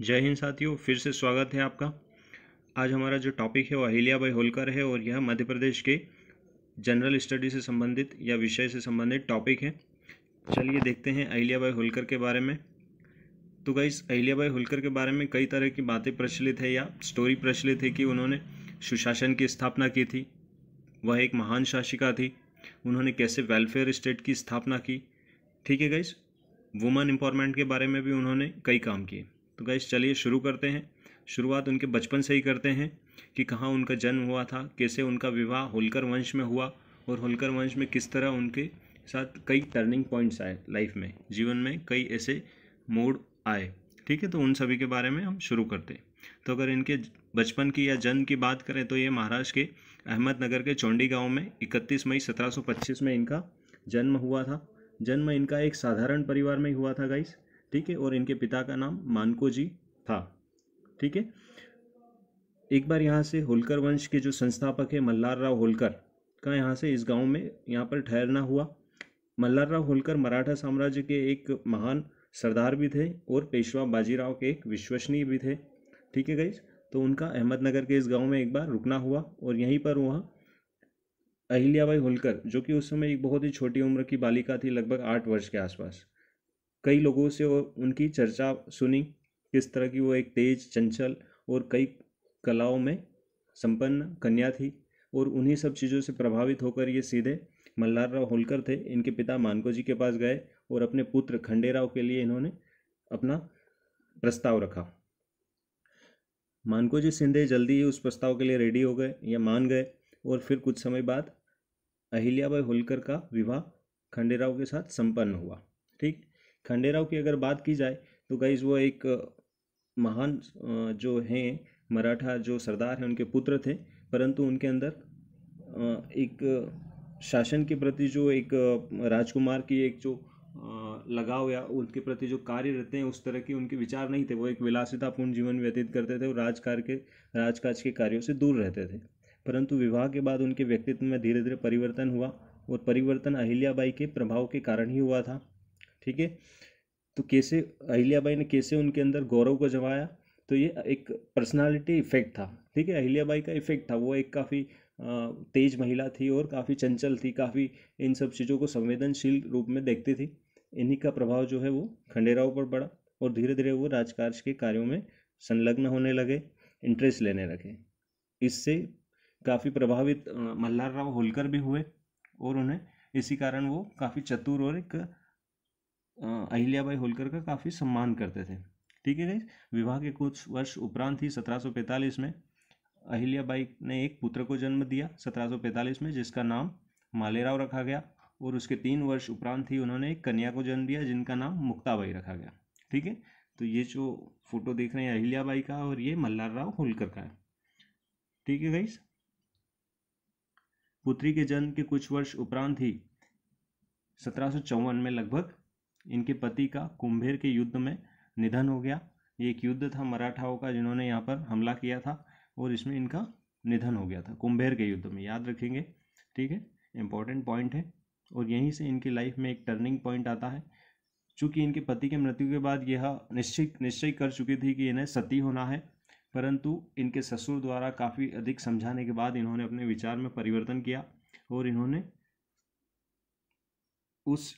जय हिंद साथियों फिर से स्वागत है आपका आज हमारा जो टॉपिक है वो भाई होलकर है और यह मध्य प्रदेश के जनरल स्टडी से संबंधित या विषय से संबंधित टॉपिक है चलिए देखते हैं अहिल्या भाई होलकर के बारे में तो अहिल्या भाई होलकर के बारे में कई तरह की बातें प्रचलित है या स्टोरी प्रचलित है कि उन्होंने सुशासन की स्थापना की थी वह एक महान शासिका थी उन्होंने कैसे वेलफेयर स्टेट की स्थापना की ठीक है गाइस वुमेन एम्पावरमेंट के बारे में भी उन्होंने कई काम किए तो गाइस चलिए शुरू करते हैं शुरुआत उनके बचपन से ही करते हैं कि कहाँ उनका जन्म हुआ था कैसे उनका विवाह होलकर वंश में हुआ और होलकर वंश में किस तरह उनके साथ कई टर्निंग पॉइंट्स आए लाइफ में जीवन में कई ऐसे मोड आए ठीक है तो उन सभी के बारे में हम शुरू करते हैं तो अगर इनके बचपन की या जन्म की बात करें तो ये महाराष्ट्र के अहमदनगर के चौंडी गांव में 31 मई 1725 में इनका जन्म हुआ था जन्म इनका एक साधारण परिवार में ही हुआ था गाइस ठीक है और इनके पिता का नाम मानको जी था ठीक है एक बार यहाँ से होलकर वंश के जो संस्थापक है मल्हार राव होलकर का यहाँ से इस गांव में यहाँ पर ठहरना हुआ मल्हार राव होलकर मराठा साम्राज्य के एक महान सरदार भी थे और पेशवा बाजीराव के एक विश्वसनीय भी थे ठीक है गई तो उनका अहमदनगर के इस गांव में एक बार रुकना हुआ और यहीं पर वहाँ अहिल्याबाई होलकर जो कि उस समय एक बहुत ही छोटी उम्र की बालिका थी लगभग आठ वर्ष के आसपास कई लोगों से उनकी चर्चा सुनी किस तरह की वो एक तेज चंचल और कई कलाओं में संपन्न कन्या थी और उन्हीं सब चीज़ों से प्रभावित होकर ये सीधे राव होलकर थे इनके पिता मानको जी के पास गए और अपने पुत्र खंडेराव के लिए इन्होंने अपना प्रस्ताव रखा मानको जी सिंधे जल्दी ही उस प्रस्ताव के लिए रेडी हो गए या मान गए और फिर कुछ समय बाद अहिल्याबाई होलकर का विवाह खंडेराव के साथ संपन्न हुआ ठीक खंडेराव की अगर बात की जाए तो गाइज वो एक महान जो हैं मराठा जो सरदार हैं उनके पुत्र थे परंतु उनके अंदर एक शासन के प्रति जो एक राजकुमार की एक जो लगाव या उनके प्रति जो कार्य रहते हैं उस तरह के उनके विचार नहीं थे वो एक विलासितापूर्ण जीवन व्यतीत करते थे और राजकार के राजकाज के कार्यों से दूर रहते थे परंतु विवाह के बाद उनके व्यक्तित्व में धीरे धीरे परिवर्तन हुआ और परिवर्तन अहिल्याबाई के प्रभाव के कारण ही हुआ था ठीक है तो कैसे अहिल्याबाई ने कैसे उनके अंदर गौरव को जमाया तो ये एक पर्सनालिटी इफेक्ट था ठीक है अहिल्याबाई का इफेक्ट था वो एक काफ़ी तेज महिला थी और काफ़ी चंचल थी काफ़ी इन सब चीज़ों को संवेदनशील रूप में देखती थी इन्हीं का प्रभाव जो है वो खंडेराव पर पड़ा और धीरे धीरे वो राजकार्य के कार्यों में संलग्न होने लगे इंटरेस्ट लेने लगे इससे काफ़ी प्रभावित मल्हार राव होलकर भी हुए और उन्हें इसी कारण वो काफ़ी चतुर और एक अहिल्याबाई होलकर का काफ़ी सम्मान करते थे ठीक है विवाह के कुछ वर्ष उपरांत ही 1745 में अहिल्याबाई ने एक पुत्र को जन्म दिया 1745 में जिसका नाम मालेराव रखा गया और उसके तीन वर्ष उपरांत ही उन्होंने एक कन्या को जन्म दिया जिनका नाम मुक्ताबाई रखा गया ठीक है तो ये जो फोटो देख रहे हैं अहिल्याबाई का और ये मल्लार राव होलकर का है ठीक है गाइस पुत्री के जन्म के कुछ वर्ष उपरांत ही सत्रह में लगभग इनके पति का कुंभेर के युद्ध में निधन हो गया ये एक युद्ध था मराठाओं का जिन्होंने यहाँ पर हमला किया था और इसमें इनका निधन हो गया था कुंभेर के युद्ध में याद रखेंगे ठीक है इम्पॉर्टेंट पॉइंट है और यहीं से इनकी लाइफ में एक टर्निंग पॉइंट आता है चूँकि इनके पति के मृत्यु के बाद यह निश्चय निश्चय कर चुकी थी कि इन्हें सती होना है परंतु इनके ससुर द्वारा काफ़ी अधिक समझाने के बाद इन्होंने अपने विचार में परिवर्तन किया और इन्होंने उस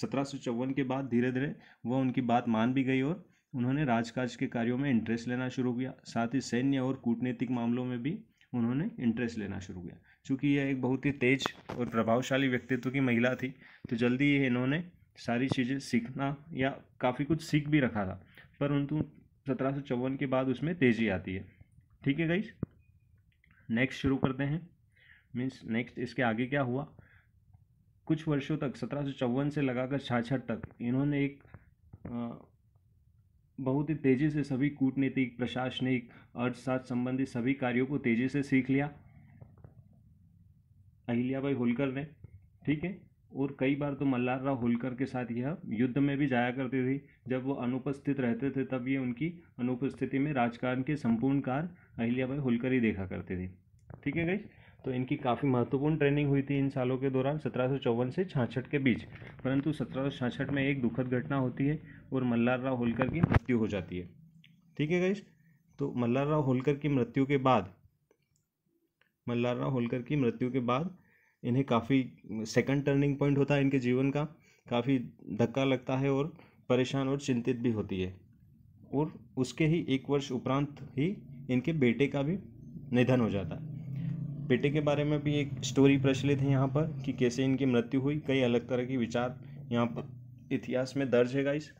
सत्रह के बाद धीरे धीरे वह उनकी बात मान भी गई और उन्होंने राजकाज के कार्यों में इंटरेस्ट लेना शुरू किया साथ ही सैन्य और कूटनीतिक मामलों में भी उन्होंने इंटरेस्ट लेना शुरू किया चूँकि यह एक बहुत ही तेज और प्रभावशाली व्यक्तित्व की महिला थी तो जल्दी ही इन्होंने सारी चीज़ें सीखना या काफ़ी कुछ सीख भी रखा था परंतु सत्रह के बाद उसमें तेज़ी आती है ठीक है गई नेक्स्ट शुरू करते हैं मीन्स नेक्स्ट इसके आगे क्या हुआ कुछ वर्षों तक सत्रह से लगाकर छाछठ तक इन्होंने एक बहुत ही तेज़ी से सभी कूटनीतिक प्रशासनिक अर्थशास्त्र संबंधी सभी कार्यों को तेज़ी से सीख लिया अहिल्याबाई होलकर ने ठीक है और कई बार तो मल्लार राव होलकर के साथ यह युद्ध में भी जाया करती थी जब वो अनुपस्थित रहते थे तब ये उनकी अनुपस्थिति में राजकारण के संपूर्ण कार्य अहिल्याबाई होलकर ही देखा करते थे ठीक है गई तो इनकी काफ़ी महत्वपूर्ण ट्रेनिंग हुई थी इन सालों के दौरान सत्रह से छाछठ के बीच परंतु सत्रह में एक दुखद घटना होती है और मल्लार राव होलकर की मृत्यु हो जाती है ठीक है गाइस तो मल्लार राव होलकर की मृत्यु के बाद मल्लार राव होलकर की मृत्यु के बाद इन्हें काफ़ी सेकंड टर्निंग पॉइंट होता है इनके जीवन का काफ़ी धक्का लगता है और परेशान और चिंतित भी होती है और उसके ही एक वर्ष उपरांत ही इनके बेटे का भी निधन हो जाता है बेटे के बारे में भी एक स्टोरी प्रचलित है यहाँ पर कि कैसे इनकी मृत्यु हुई कई अलग तरह के विचार यहाँ पर इतिहास में दर्ज है गाइस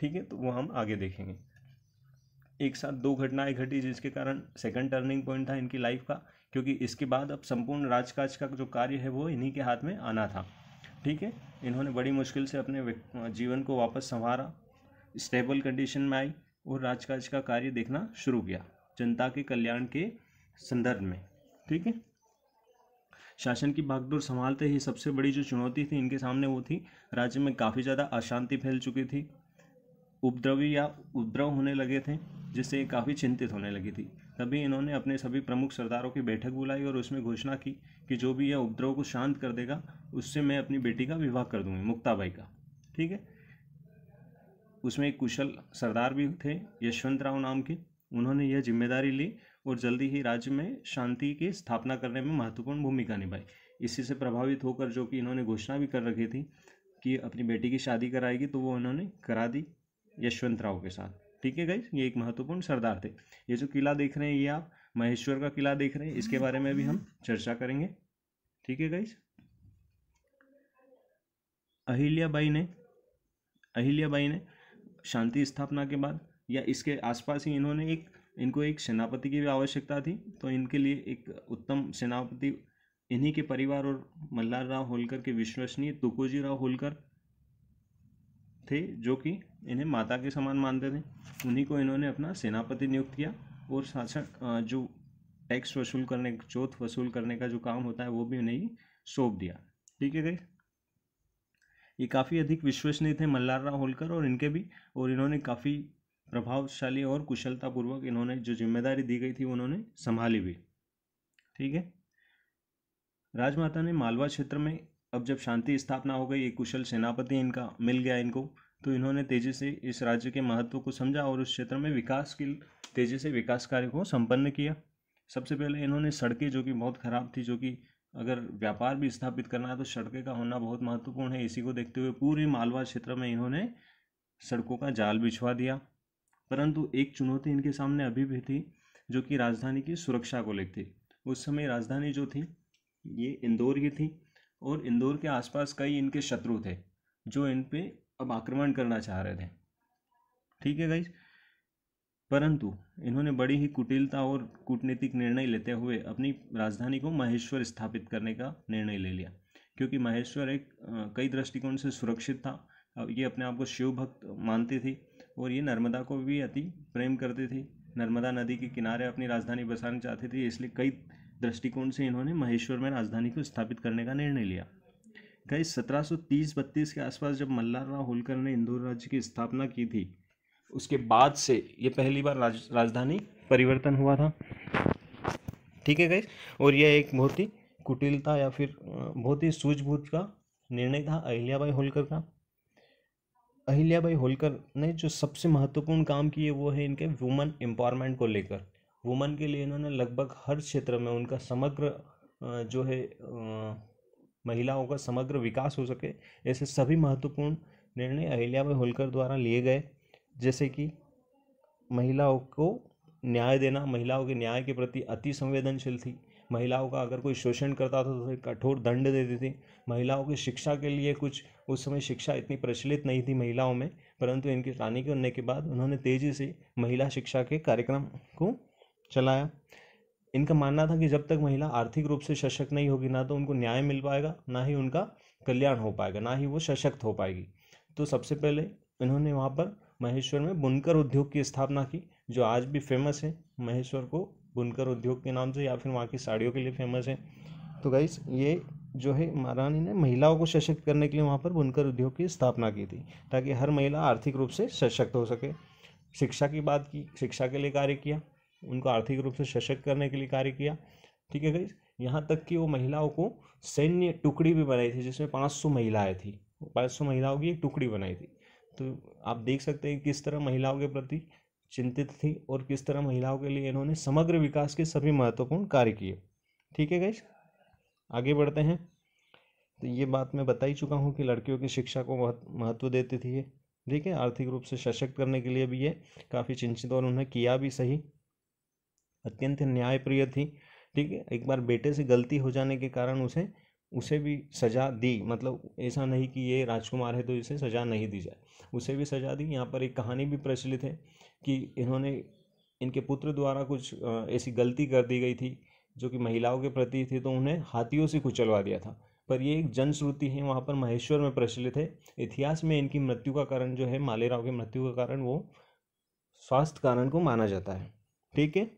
ठीक है तो वो हम आगे देखेंगे एक साथ दो घटनाएं घटी जिसके कारण सेकंड टर्निंग पॉइंट था इनकी लाइफ का क्योंकि इसके बाद अब संपूर्ण राजकाज का जो कार्य है वो इन्हीं के हाथ में आना था ठीक है इन्होंने बड़ी मुश्किल से अपने जीवन को वापस संवारा स्टेबल कंडीशन में आई और राजकाज का कार्य देखना शुरू किया जनता के कल्याण के संदर्भ में ठीक है शासन की बागडोर संभालते ही सबसे बड़ी जो चुनौती थी इनके सामने वो थी राज्य में काफ़ी ज़्यादा अशांति फैल चुकी थी उपद्रवी या उपद्रव होने लगे थे जिससे काफ़ी चिंतित होने लगी थी तभी इन्होंने अपने सभी प्रमुख सरदारों की बैठक बुलाई और उसमें घोषणा की कि जो भी यह उपद्रव को शांत कर देगा उससे मैं अपनी बेटी का विवाह कर दूंगी मुक्ताबाई का ठीक है उसमें एक कुशल सरदार भी थे यशवंत राव नाम के उन्होंने यह जिम्मेदारी ली और जल्दी ही राज्य में शांति की स्थापना करने में महत्वपूर्ण भूमिका निभाई इसी से प्रभावित होकर जो कि इन्होंने घोषणा भी कर रखी थी कि अपनी बेटी की शादी कराएगी तो वो उन्होंने करा दी यशवंत राव के साथ ठीक है गई ये एक महत्वपूर्ण सरदार थे ये जो किला देख रहे हैं ये आप महेश्वर का किला देख रहे हैं इसके बारे में भी हम चर्चा करेंगे ठीक है गाइज अहिल्याबाई ने अहिल्याबाई ने शांति स्थापना के बाद या इसके आसपास ही इन्होंने एक इनको एक सेनापति की भी आवश्यकता थी तो इनके लिए एक उत्तम सेनापति इन्हीं के परिवार और मल्लार राव होलकर के विश्वसनीय तुकोजी राव होलकर थे जो कि इन्हें माता के समान मानते थे उन्हीं को इन्होंने अपना सेनापति नियुक्त किया और शासन जो टैक्स वसूल करने चौथ वसूल करने का जो काम होता है वो भी उन्हें सौंप दिया ठीक है गई ये काफ़ी अधिक विश्वसनीय थे मल्लार राव होलकर और इनके भी और इन्होंने काफ़ी प्रभावशाली और कुशलतापूर्वक इन्होंने जो जिम्मेदारी दी गई थी उन्होंने संभाली भी ठीक है राजमाता ने मालवा क्षेत्र में अब जब शांति स्थापना हो गई एक कुशल सेनापति इनका मिल गया इनको तो इन्होंने तेजी से इस राज्य के महत्व को समझा और उस क्षेत्र में विकास की तेजी से विकास कार्य को संपन्न किया सबसे पहले इन्होंने सड़कें जो कि बहुत ख़राब थी जो कि अगर व्यापार भी स्थापित करना है तो सड़कें का होना बहुत महत्वपूर्ण है इसी को देखते हुए पूरे मालवा क्षेत्र में इन्होंने सड़कों का जाल बिछवा दिया परंतु एक चुनौती इनके सामने अभी भी थी जो कि राजधानी की सुरक्षा को लेकर थी उस समय राजधानी जो थी ये इंदौर की थी और इंदौर के आसपास कई इनके शत्रु थे जो इन पर अब आक्रमण करना चाह रहे थे ठीक है गाइज परंतु इन्होंने बड़ी ही कुटिलता और कूटनीतिक निर्णय लेते हुए अपनी राजधानी को महेश्वर स्थापित करने का निर्णय ले लिया क्योंकि महेश्वर एक कई दृष्टिकोण से सुरक्षित था ये अपने आप को शिव भक्त मानती थी और ये नर्मदा को भी अति प्रेम करते थे नर्मदा नदी के किनारे अपनी राजधानी बसाना चाहते थे इसलिए कई दृष्टिकोण से इन्होंने महेश्वर में राजधानी को स्थापित करने का निर्णय लिया कई तीस बत्तीस के आसपास जब मल्लार राव होलकर ने इंदौर राज्य की स्थापना की थी उसके बाद से ये पहली बार राज, राजधानी परिवर्तन हुआ था ठीक है गई और यह एक बहुत ही कुटिलता या फिर बहुत ही सूझबूझ का निर्णय था अहिल्याबाई होलकर का अहिल्याबाई होलकर ने जो सबसे महत्वपूर्ण काम किए वो है इनके वुमन एम्पावरमेंट को लेकर वुमन के लिए इन्होंने लगभग हर क्षेत्र में उनका समग्र जो है महिलाओं का समग्र विकास हो सके ऐसे सभी महत्वपूर्ण निर्णय अहिल्याबाई होलकर द्वारा लिए गए जैसे कि महिलाओं को न्याय देना महिलाओं के न्याय के प्रति अति संवेदनशील थी महिलाओं का अगर कोई शोषण करता था तो उसे कठोर दंड देती थी महिलाओं की शिक्षा के लिए कुछ उस समय शिक्षा इतनी प्रचलित नहीं थी महिलाओं में परंतु इनकी रानी के होने के बाद उन्होंने तेज़ी से महिला शिक्षा के कार्यक्रम को चलाया इनका मानना था कि जब तक महिला आर्थिक रूप से सशक्त नहीं होगी ना तो उनको न्याय मिल पाएगा ना ही उनका कल्याण हो पाएगा ना ही वो सशक्त हो पाएगी तो सबसे पहले इन्होंने वहाँ पर महेश्वर में बुनकर उद्योग की स्थापना की जो आज भी फेमस है महेश्वर को बुनकर उद्योग के नाम से या फिर वहाँ की साड़ियों के लिए फेमस है तो गाइस ये जो है महारानी ने महिलाओं को सशक्त करने के लिए वहाँ पर बुनकर उद्योग की स्थापना की थी ताकि हर महिला आर्थिक रूप से सशक्त हो सके शिक्षा की बात की शिक्षा के लिए कार्य किया उनको आर्थिक रूप से सशक्त करने के लिए कार्य किया ठीक है गई यहाँ तक कि वो महिलाओं को सैन्य टुकड़ी भी बनाई थी जिसमें सौ महिलाएं थी सौ महिलाओं की एक टुकड़ी बनाई थी तो आप देख सकते हैं किस तरह महिलाओं के प्रति चिंतित थी और किस तरह महिलाओं के लिए इन्होंने समग्र विकास के सभी महत्वपूर्ण कार्य किए ठीक है गैस आगे बढ़ते हैं तो ये बात मैं बता ही चुका हूँ कि लड़कियों की शिक्षा को बहुत महत्व देती थी ठीक है आर्थिक रूप से सशक्त करने के लिए भी ये काफ़ी चिंतित और उन्हें किया भी सही अत्यंत न्यायप्रिय थी ठीक है एक बार बेटे से गलती हो जाने के कारण उसे उसे भी सज़ा दी मतलब ऐसा नहीं कि ये राजकुमार है तो इसे सज़ा नहीं दी जाए उसे भी सज़ा दी यहाँ पर एक कहानी भी प्रचलित है कि इन्होंने इनके पुत्र द्वारा कुछ ऐसी गलती कर दी गई थी जो कि महिलाओं के प्रति थी तो उन्हें हाथियों से कुचलवा दिया था पर ये एक जनश्रुति है वहाँ पर महेश्वर में प्रचलित है इतिहास में इनकी मृत्यु का कारण जो है मालेराव की मृत्यु का कारण वो स्वास्थ्य कारण को माना जाता है ठीक है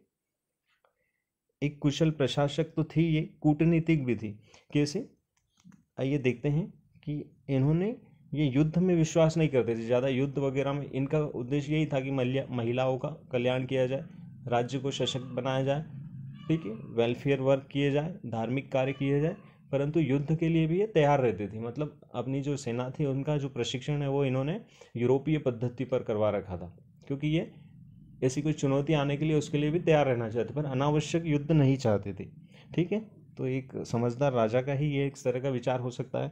एक कुशल प्रशासक तो थी ये कूटनीतिक भी थी कैसे आइए देखते हैं कि इन्होंने ये युद्ध में विश्वास नहीं करते थे ज़्यादा युद्ध वगैरह में इनका उद्देश्य यही था कि महिलाओं का कल्याण किया जाए राज्य को सशक्त बनाया जाए ठीक है वेलफेयर वर्क किए जाए धार्मिक कार्य किए जाए परंतु युद्ध के लिए भी ये तैयार रहती थी मतलब अपनी जो सेना थी उनका जो प्रशिक्षण है वो इन्होंने यूरोपीय पद्धति पर करवा रखा था क्योंकि ये ऐसी कोई चुनौती आने के लिए उसके लिए भी तैयार रहना चाहते पर अनावश्यक युद्ध नहीं चाहते थे ठीक है तो एक समझदार राजा का ही ये एक तरह का विचार हो सकता है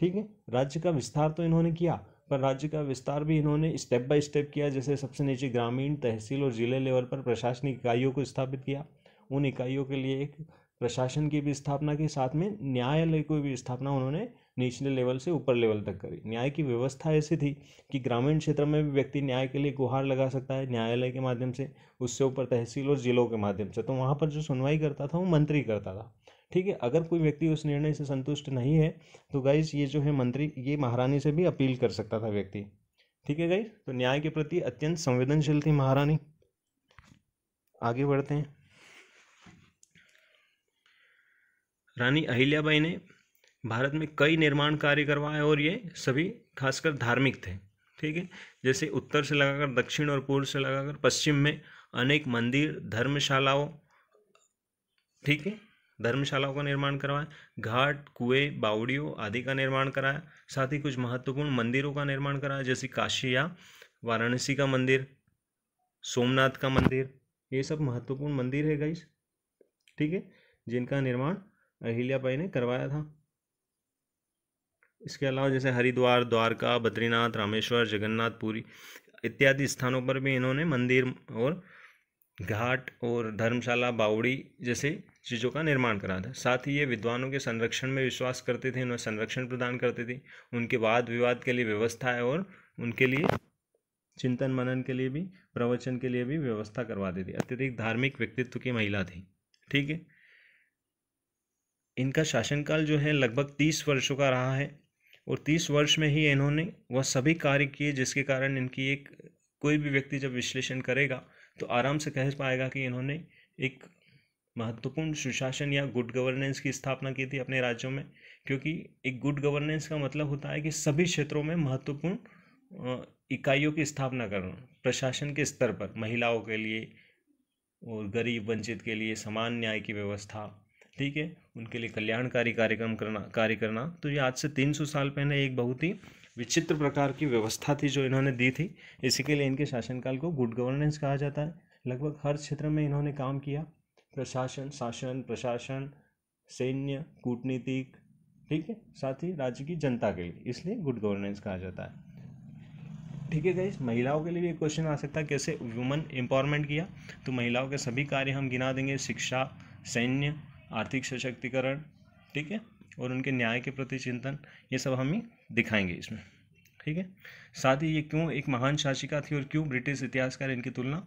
ठीक है राज्य का विस्तार तो इन्होंने किया पर राज्य का विस्तार भी इन्होंने स्टेप बाय स्टेप किया जैसे सबसे नीचे ग्रामीण तहसील और जिले लेवल पर प्रशासनिक इकाइयों को स्थापित किया उन इकाइयों के लिए एक प्रशासन की भी स्थापना के साथ में न्यायालय की भी स्थापना उन्होंने नेशनल लेवल से ऊपर लेवल तक करी न्याय की व्यवस्था ऐसी थी कि ग्रामीण क्षेत्र में भी व्यक्ति न्याय के लिए गुहार लगा सकता है न्यायालय के माध्यम से उससे ऊपर तहसील और ज़िलों के माध्यम से तो वहाँ पर जो सुनवाई करता था वो मंत्री करता था ठीक है अगर कोई व्यक्ति उस निर्णय से संतुष्ट नहीं है तो गाइज ये जो है मंत्री ये महारानी से भी अपील कर सकता था व्यक्ति ठीक है गाइज तो न्याय के प्रति अत्यंत संवेदनशील थी महारानी आगे बढ़ते हैं रानी अहिल्याबाई ने भारत में कई निर्माण कार्य करवाए और ये सभी खासकर धार्मिक थे ठीक है जैसे उत्तर से लगाकर दक्षिण और पूर्व से लगाकर पश्चिम में अनेक मंदिर धर्मशालाओं ठीक है धर्मशालाओं का निर्माण करवाया घाट कुएं बावड़ियों आदि का निर्माण कराया साथ ही कुछ महत्वपूर्ण मंदिरों का निर्माण कराया जैसे काशी या वाराणसी का मंदिर सोमनाथ का मंदिर ये सब महत्वपूर्ण मंदिर है गाइस ठीक है जिनका निर्माण अहिल्याबाई ने करवाया था इसके अलावा जैसे हरिद्वार द्वारका बद्रीनाथ रामेश्वर जगन्नाथ पुरी इत्यादि स्थानों पर भी इन्होंने मंदिर और घाट और धर्मशाला बावड़ी जैसे चीज़ों का निर्माण करा था साथ ही ये विद्वानों के संरक्षण में विश्वास करते थे इन्हें संरक्षण प्रदान करते थे उनके वाद विवाद के लिए व्यवस्था है और उनके लिए चिंतन मनन के लिए भी प्रवचन के लिए भी व्यवस्था करवाते थे अत्यधिक धार्मिक व्यक्तित्व की महिला थी ठीक है इनका शासनकाल जो है लगभग तीस वर्षों का रहा है और तीस वर्ष में ही इन्होंने वह सभी कार्य किए जिसके कारण इनकी एक कोई भी व्यक्ति जब विश्लेषण करेगा तो आराम से कह पाएगा कि इन्होंने एक महत्वपूर्ण सुशासन या गुड गवर्नेंस की स्थापना की थी अपने राज्यों में क्योंकि एक गुड गवर्नेंस का मतलब होता है कि सभी क्षेत्रों में महत्वपूर्ण इकाइयों की स्थापना करना प्रशासन के स्तर पर महिलाओं के लिए और गरीब वंचित के लिए समान न्याय की व्यवस्था ठीक है उनके लिए कल्याणकारी कार्यक्रम करना कार्य करना तो ये आज से तीन सौ साल पहले एक बहुत ही विचित्र प्रकार की व्यवस्था थी जो इन्होंने दी थी इसी के लिए इनके शासनकाल को गुड गवर्नेंस कहा जाता है लगभग हर क्षेत्र में इन्होंने काम किया प्रशासन शासन प्रशासन सैन्य कूटनीतिक ठीक है साथ ही राज्य की जनता के लिए इसलिए गुड गवर्नेंस कहा जाता है ठीक है गई महिलाओं के लिए भी एक क्वेश्चन आ सकता है कैसे वुमन एम्पावरमेंट किया तो महिलाओं के सभी कार्य हम गिना देंगे शिक्षा सैन्य आर्थिक सशक्तिकरण ठीक है और उनके न्याय के प्रति चिंतन ये सब हम ही दिखाएंगे इसमें ठीक है साथ ही ये क्यों एक महान शासिका थी और क्यों ब्रिटिश इतिहासकार इनकी तुलना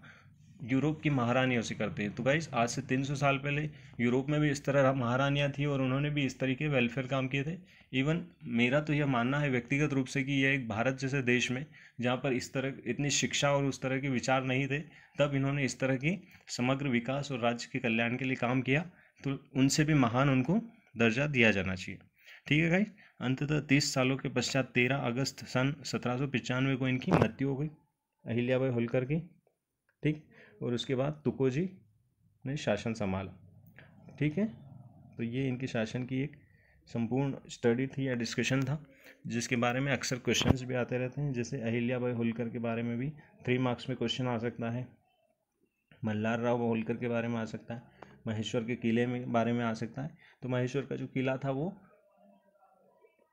यूरोप की महारानियों से करते हैं तो भाई आज से 300 साल पहले यूरोप में भी इस तरह महारानियाँ थी और उन्होंने भी इस तरीके वेलफेयर काम किए थे इवन मेरा तो यह मानना है व्यक्तिगत रूप से कि यह एक भारत जैसे देश में जहाँ पर इस तरह इतनी शिक्षा और उस तरह के विचार नहीं थे तब इन्होंने इस तरह की समग्र विकास और राज्य के कल्याण के लिए काम किया तो उनसे भी महान उनको दर्जा दिया जाना चाहिए ठीक है भाई अंततः तीस सालों के पश्चात तेरह अगस्त सन सत्रह को इनकी मृत्यु हो गई अहिल्याबाई होलकर की ठीक और उसके बाद तुकोजी ने शासन संभाला ठीक है तो ये इनके शासन की एक संपूर्ण स्टडी थी या डिस्कशन था जिसके बारे में अक्सर क्वेश्चंस भी आते रहते हैं जैसे अहिल्याबाई होलकर के बारे में भी थ्री मार्क्स में क्वेश्चन आ सकता है मल्लार राव होलकर के बारे में आ सकता है महेश्वर के किले में बारे में आ सकता है तो महेश्वर का जो किला था वो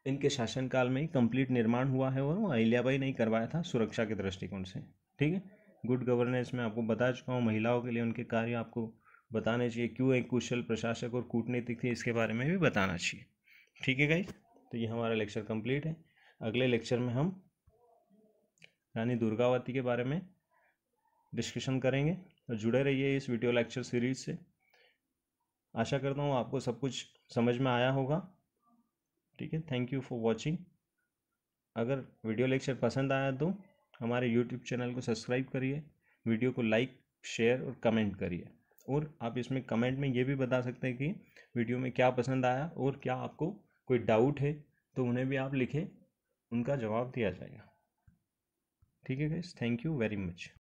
इनके शासनकाल में ही कंप्लीट निर्माण हुआ है और अहिल्याबाई ने ही करवाया था सुरक्षा के दृष्टिकोण से ठीक है गुड गवर्नेंस में आपको बता चुका हूँ महिलाओं के लिए उनके कार्य आपको बताने चाहिए क्यों एक कुशल प्रशासक और कूटनीतिक थे इसके बारे में भी बताना चाहिए ठीक है भाई तो ये हमारा लेक्चर कंप्लीट है अगले लेक्चर में हम रानी दुर्गावती के बारे में डिस्कशन करेंगे और जुड़े रहिए इस वीडियो लेक्चर सीरीज से आशा करता हूँ आपको सब कुछ समझ में आया होगा ठीक है थैंक यू फॉर वॉचिंग अगर वीडियो लेक्चर पसंद आया तो हमारे यूट्यूब चैनल को सब्सक्राइब करिए वीडियो को लाइक शेयर और कमेंट करिए और आप इसमें कमेंट में ये भी बता सकते हैं कि वीडियो में क्या पसंद आया और क्या आपको कोई डाउट है तो उन्हें भी आप लिखें उनका जवाब दिया जाएगा ठीक है guys thank you very much